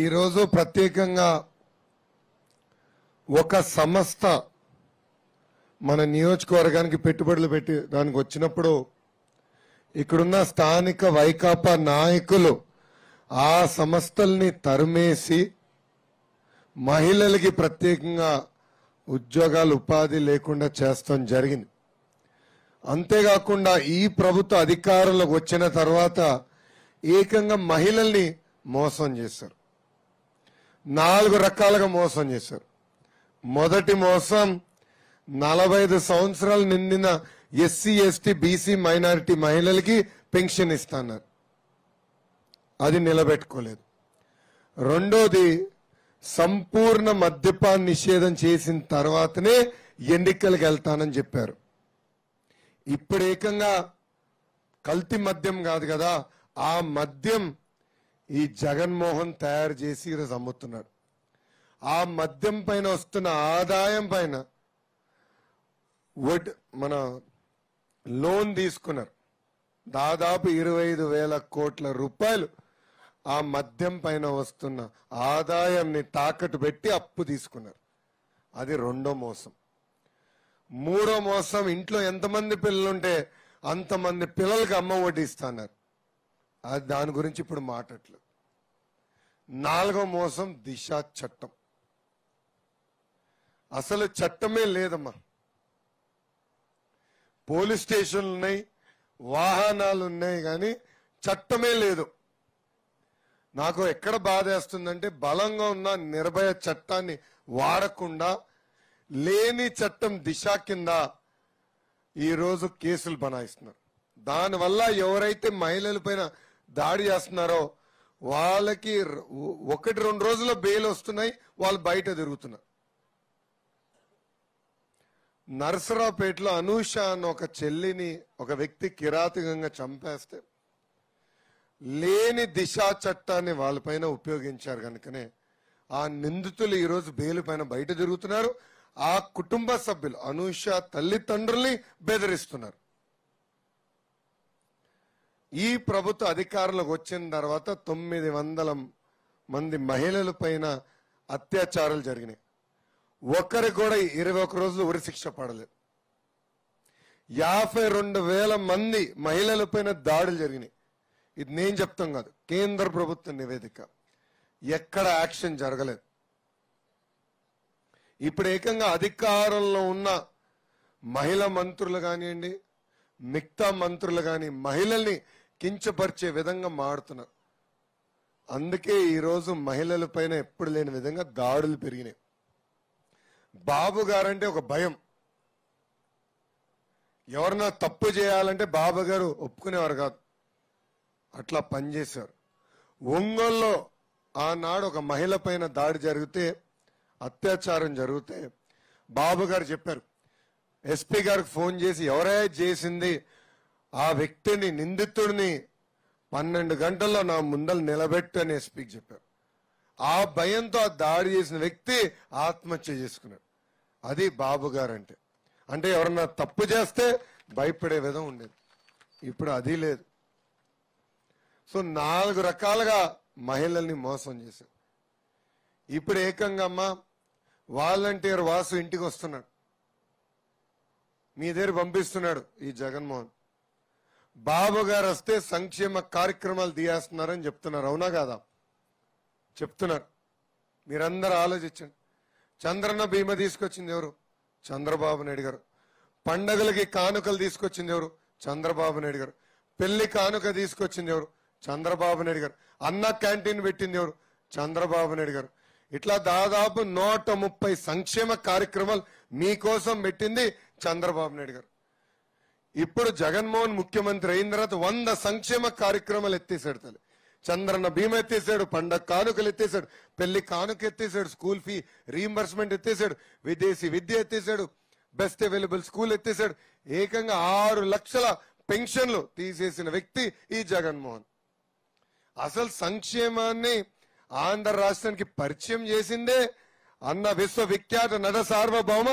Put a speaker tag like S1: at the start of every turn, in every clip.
S1: ఈరోజు ప్రత్యేకంగా ఒక సంస్థ మన నియోజకవర్గానికి పెట్టుబడులు పెట్టి దానికి వచ్చినప్పుడు ఇక్కడున్న స్థానిక వైకాపా నాయకులు ఆ సంస్థల్ని తరిమేసి మహిళలకి ప్రత్యేకంగా ఉద్యోగాలు ఉపాధి లేకుండా చేస్తాం జరిగింది అంతేకాకుండా ఈ ప్రభుత్వ అధికారులకు వచ్చిన తర్వాత ఏకంగా మహిళల్ని మోసం చేశారు నాలుగు రకాలుగా మోసం చేశారు మొదటి మోసం నలభై ఐదు సంవత్సరాలు నిండిన ఎస్సీ ఎస్టీ బీసీ మైనారిటీ మహిళలకి పెన్షన్ ఇస్తాన్నారు అది నిలబెట్టుకోలేదు రెండోది సంపూర్ణ మద్యపాన్ నిషేధం చేసిన తర్వాతనే ఎన్నికలకు వెళ్తానని చెప్పారు ఇప్పుడు ఏకంగా కల్తీ మద్యం కాదు కదా ఆ మద్యం ఈ జగన్మోహన్ తయారు చేసి ఈరోజు అమ్ముతున్నాడు ఆ మద్యం పైన వస్తున్న ఆదాయం పైన వడ్ మన లోన్ తీసుకున్నారు దాదాపు ఇరవై ఐదు వేల కోట్ల రూపాయలు ఆ మద్యం పైన వస్తున్న ఆదాయాన్ని తాకట్టు పెట్టి అప్పు తీసుకున్నారు అది రెండో మోసం మూడో మోసం ఇంట్లో ఎంతమంది పిల్లలుంటే అంతమంది పిల్లలకి అమ్మ ఇస్తున్నారు అది దాని గురించి ఇప్పుడు మాట్లాడలేదు నాలుగో మోసం దిశ చట్టం అసలు చట్టమే లేదమ్మా పోలీస్ స్టేషన్లు ఉన్నాయి వాహనాలు ఉన్నాయి కానీ చట్టమే లేదు నాకు ఎక్కడ బాధేస్తుందంటే బలంగా ఉన్న నిర్భయ చట్టాన్ని వాడకుండా లేని చట్టం దిశ కింద ఈరోజు కేసులు బనాయిస్తున్నారు దానివల్ల ఎవరైతే పైన దాడి చేస్తున్నారో వాళ్ళకి ఒకటి రెండు రోజుల్లో బెయిల్ వస్తున్నాయి వాళ్ళు బయట తిరుగుతున్నారు నరసరావుపేటలో అనూష అన్న ఒక చెల్లిని ఒక వ్యక్తి కిరాతకంగా చంపేస్తే లేని దిశా చట్టాన్ని వాళ్ళపైన ఉపయోగించారు కనుకనే ఆ నిందితులు ఈరోజు బెయిల్ పైన బయట తిరుగుతున్నారు ఆ కుటుంబ సభ్యులు అనూష తల్లిదండ్రుల్ని బెదిరిస్తున్నారు ఈ ప్రభుత్వ అధికారంలోకి వచ్చిన తర్వాత తొమ్మిది వందల మంది మహిళల పైన అత్యాచారాలు జరిగినాయి ఒక్కరికి కూడా ఇరవై ఒక రోజులు ఉరి శిక్ష పడలేదు యాభై రెండు వేల మంది మహిళల పైన దాడులు జరిగినాయి ఇది నేను చెప్తాం కాదు కేంద్ర ప్రభుత్వ నివేదిక ఎక్కడ యాక్షన్ జరగలేదు ఇప్పుడు ఏకంగా అధికారంలో ఉన్న మహిళా మంత్రులు కానివ్వండి మిగతా మంత్రులు కానీ మహిళల్ని కించపరిచే విధంగా మాడుతున్నారు అందుకే ఈరోజు మహిళల పైన ఎప్పుడు లేని విధంగా దాడులు పెరిగినాయి బాబు గారంటే ఒక భయం ఎవరన్నా తప్పు చేయాలంటే బాబు గారు ఒప్పుకునేవారు కాదు అట్లా పనిచేశారు ఒంగోల్లో ఆనాడు ఒక మహిళ పైన దాడి జరిగితే అత్యాచారం జరిగితే బాబు గారు చెప్పారు ఎస్పీ గారికి ఫోన్ చేసి ఎవరే చేసింది ఆ వ్యక్తిని నిందితుడిని పన్నెండు గంటల్లో నా ముందలు నిలబెట్టు అని స్పీక్ చెప్పారు ఆ భయంతో ఆ దాడి చేసిన వ్యక్తి ఆత్మహత్య చేసుకున్నాడు అది బాబు గారు అంటే అంటే ఎవరన్నా తప్పు చేస్తే భయపడే విధం ఉండేది ఇప్పుడు అది లేదు సో నాలుగు రకాలుగా మహిళల్ని మోసం చేశారు ఇప్పుడు ఏకంగా అమ్మా వాలంటీర్ వాసు ఇంటికి వస్తున్నాడు మీ దగ్గర పంపిస్తున్నాడు ఈ జగన్మోహన్ బాబు గారు వస్తే సంక్షేమ కార్యక్రమాలు తీయాస్తున్నారని చెప్తున్నారు అవునా కాదా చెప్తున్నారు మీరందరూ ఆలోచించండి చంద్రన్న భీమ తీసుకొచ్చింది ఎవరు చంద్రబాబు నాయుడు గారు పండగలకి కానుకలు తీసుకొచ్చింది ఎవరు చంద్రబాబు నాయుడు గారు పెళ్లి కానుక తీసుకొచ్చింది ఎవరు చంద్రబాబు నాయుడు గారు అన్న క్యాంటీన్ పెట్టింది ఎవరు చంద్రబాబు నాయుడు గారు ఇట్లా దాదాపు నూట ముప్పై సంక్షేమ కార్యక్రమాలు మీకోసం పెట్టింది చంద్రబాబు నాయుడు గారు ఇప్పుడు జగన్మోహన్ ముఖ్యమంత్రి అయిన తర్వాత వంద సంక్షేమ కార్యక్రమాలు ఎత్తేసాడు తల్లి చంద్రన్న భీమా ఎత్తేసాడు పండగ కానుకలు ఎత్తేసాడు పెళ్లి కానుక ఎత్తేసాడు స్కూల్ ఫీ రీఎంబర్స్మెంట్ ఎత్తేసాడు విదేశీ విద్య ఎత్తేసాడు బెస్ట్ అవైలబుల్ స్కూల్ ఎత్తేసాడు ఏకంగా ఆరు లక్షల పెన్షన్లు తీసేసిన వ్యక్తి ఈ జగన్మోహన్ అసలు సంక్షేమాన్ని ఆంధ్ర రాష్ట్రానికి పరిచయం చేసిందే అన్న విశ్వవిఖ్యాత నట సార్వభౌమ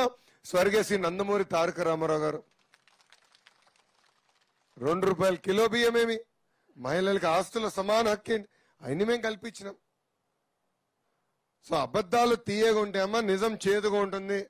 S1: స్వర్గశ్రీ నందమూరి తారక రామారావు గారు రెండు రూపాయలు కిలో బియ్యమేమి మహిళలకు ఆస్తుల సమాన హక్కు అన్ని మేము కల్పించినాం సో అబద్ధాలు తీయగా ఉంటాయమ్మా నిజం చేదుగా ఉంటుంది